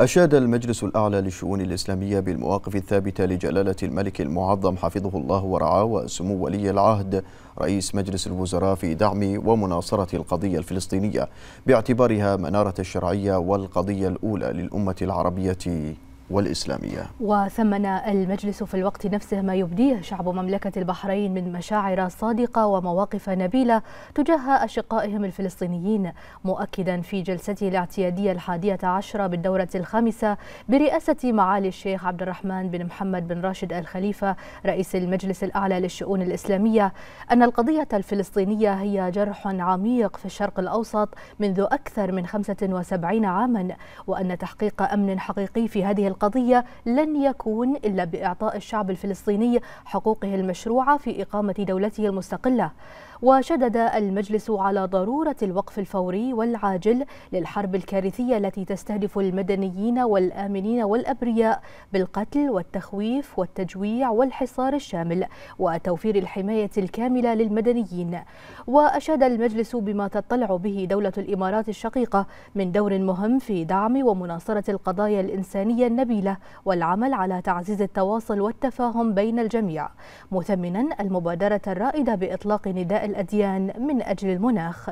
أشاد المجلس الأعلى للشؤون الإسلامية بالمواقف الثابتة لجلالة الملك المعظم حفظه الله ورعاه وسمو ولي العهد رئيس مجلس الوزراء في دعم ومناصرة القضية الفلسطينية باعتبارها منارة الشرعية والقضية الأولى للأمة العربية والإسلامية وثمن المجلس في الوقت نفسه ما يبديه شعب مملكة البحرين من مشاعر صادقة ومواقف نبيلة تجاه أشقائهم الفلسطينيين مؤكدا في جلسته الاعتيادية الحادية عشرة بالدورة الخامسة برئاسة معالي الشيخ عبد الرحمن بن محمد بن راشد الخليفة رئيس المجلس الأعلى للشؤون الإسلامية أن القضية الفلسطينية هي جرح عميق في الشرق الأوسط منذ أكثر من 75 عاما وأن تحقيق أمن حقيقي في هذه القضية لن يكون إلا بإعطاء الشعب الفلسطيني حقوقه المشروعة في إقامة دولته المستقلة وشدد المجلس على ضرورة الوقف الفوري والعاجل للحرب الكارثية التي تستهدف المدنيين والآمنين والأبرياء بالقتل والتخويف والتجويع والحصار الشامل وتوفير الحماية الكاملة للمدنيين وأشاد المجلس بما تطلع به دولة الإمارات الشقيقة من دور مهم في دعم ومناصرة القضايا الإنسانية النبيلة سبيله والعمل على تعزيز التواصل والتفاهم بين الجميع مثمنا المبادرة الرائدة بإطلاق نداء الأديان من أجل المناخ